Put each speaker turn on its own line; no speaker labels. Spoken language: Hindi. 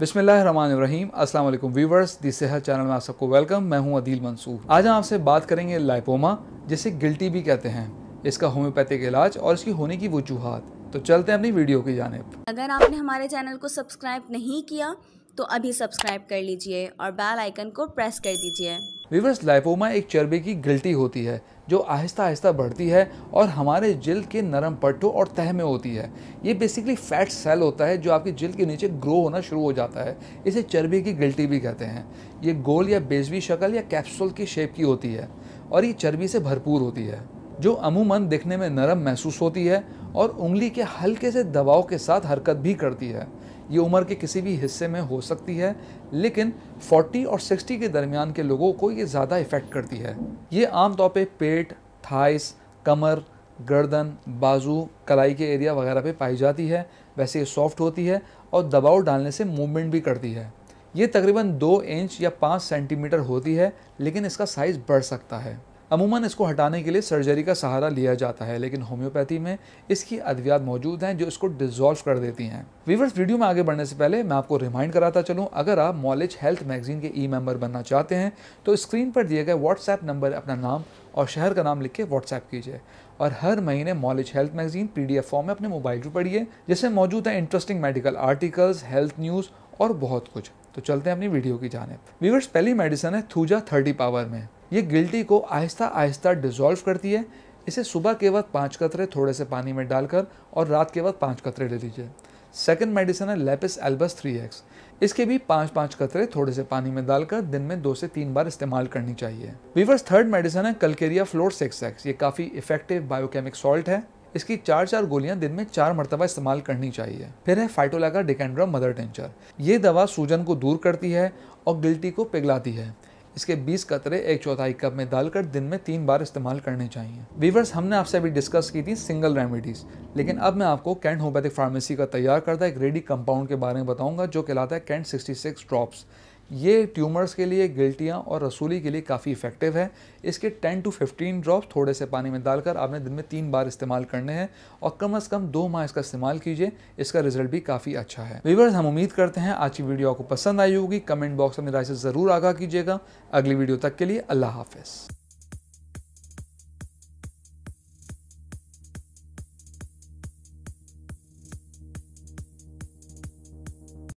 बिस्मिल्लाम अस्सलाम वालेकुम व्यूवर्स दी सेहत चैनल में आप सबको वेलकम मैं हूं अदील मंसूर आज हम आपसे बात करेंगे लाइपोमा जिसे गिल्टी भी कहते हैं इसका होम्योपैथिक इलाज और इसकी होने की वजूहत तो चलते हैं अपनी वीडियो की जानब अगर आपने हमारे चैनल को सब्सक्राइब नहीं किया तो अभी सब्सक्राइब कर लीजिए और बेल आइकन को प्रेस कर दीजिए विवर्स लाइपोमा एक चर्बी की गिल्टी होती है जो आहिस्ता आहिस्ता बढ़ती है और हमारे जिल के नरम पट्टों और तह में होती है ये बेसिकली फैट सेल होता है जो आपकी जिल के नीचे ग्रो होना शुरू हो जाता है इसे चर्बी की गिल्टी भी कहते हैं ये गोल या बेजवी शक्ल या कैप्सूल की शेप की होती है और ये चर्बी से भरपूर होती है जो अमूमन दिखने में नरम महसूस होती है और उंगली के हल्के से दबाव के साथ हरकत भी करती है ये उम्र के किसी भी हिस्से में हो सकती है लेकिन 40 और 60 के दरमियान के लोगों को ये ज़्यादा इफ़ेक्ट करती है ये आमतौर पे पेट थाइस कमर गर्दन बाजू कलाई के एरिया वगैरह पे पाई जाती है वैसे ये सॉफ्ट होती है और दबाव डालने से मूवमेंट भी करती है ये तकरीबन दो इंच या पाँच सेंटीमीटर होती है लेकिन इसका साइज़ बढ़ सकता है अमूमन इसको हटाने के लिए सर्जरी का सहारा लिया जाता है लेकिन होम्योपैथी में इसकी अद्वियात मौजूद हैं जो इसको डिजोल्व कर देती हैं वीवर्स वीडियो में आगे बढ़ने से पहले मैं आपको रिमाइंड कराता चलूँ अगर आप मॉलेज हेल्थ मैगजीन के ई मेम्बर बनना चाहते हैं तो स्क्रीन पर दिए गए व्हाट्सएप नंबर अपना नाम और शहर का नाम लिख के व्हाट्सएप कीजिए और हर महीने मॉलेज हेल्थ मैगजीन पी फॉर्म में अपने मोबाइल पर पढ़िए जिसमें मौजूद हैं interesting medical articles health news और बहुत कुछ तो चलते हैं अपनी वीडियो की जानब वीवर्स पहली मेडिसन है थूजा थर्टी पावर में ये गिल्टी को आहिस्ता आहिस्ता डिजोल्व करती है इसे सुबह के वक्त पाँच कतरे थोड़े से पानी में डालकर और रात के वक्त पाँच कतरे ले लीजिए सेकेंड मेडिसिन है लेपिस एल्बस थ्री एक्स इसके भी पाँच पाँच कतरे थोड़े से पानी में डालकर दिन में दो से तीन बार इस्तेमाल करनी चाहिए वीवर्स थर्ड मेडिसिन है कलकेरिया फ्लोर सिक्स एक्स ये काफ़ी इफेक्टिव बायोकेमिक सॉल्ट है इसकी चार चार गोलियां दिन में चार मरतबा इस्तेमाल करनी चाहिए फिर है फाइटोलागा डिकेंड्रा मदर टेंचर ये दवा सूजन को दूर करती है और गिल्टी को पिघलाती है इसके 20 कतरे एक चौथाई कप में डालकर दिन में तीन बार इस्तेमाल करने चाहिए वीवर्स हमने आपसे अभी डिस्कस की थी सिंगल रेमेडीज़ लेकिन अब मैं आपको कैंट होम्योपैथिक फार्मेसी का तैयार करता एक रेडी कंपाउंड के बारे में बताऊंगा जो कहलाता है कैंट सिक्सटी ड्रॉप्स ये ट्यूमर्स के लिए गिल्टियाँ और रसूली के लिए काफ़ी इफेक्टिव है इसके 10 टू 15 ड्रॉप्स थोड़े से पानी में डालकर आपने दिन में तीन बार इस्तेमाल करने हैं और कम अज़ कम दो माह इसका इस्तेमाल कीजिए इसका रिजल्ट भी काफ़ी अच्छा है वीवर्स हम उम्मीद करते हैं आज की वीडियो आपको पसंद आई होगी कमेंट बॉक्स में राय से ज़रूर आगाह कीजिएगा अगली वीडियो तक के लिए अल्लाह हाफिज़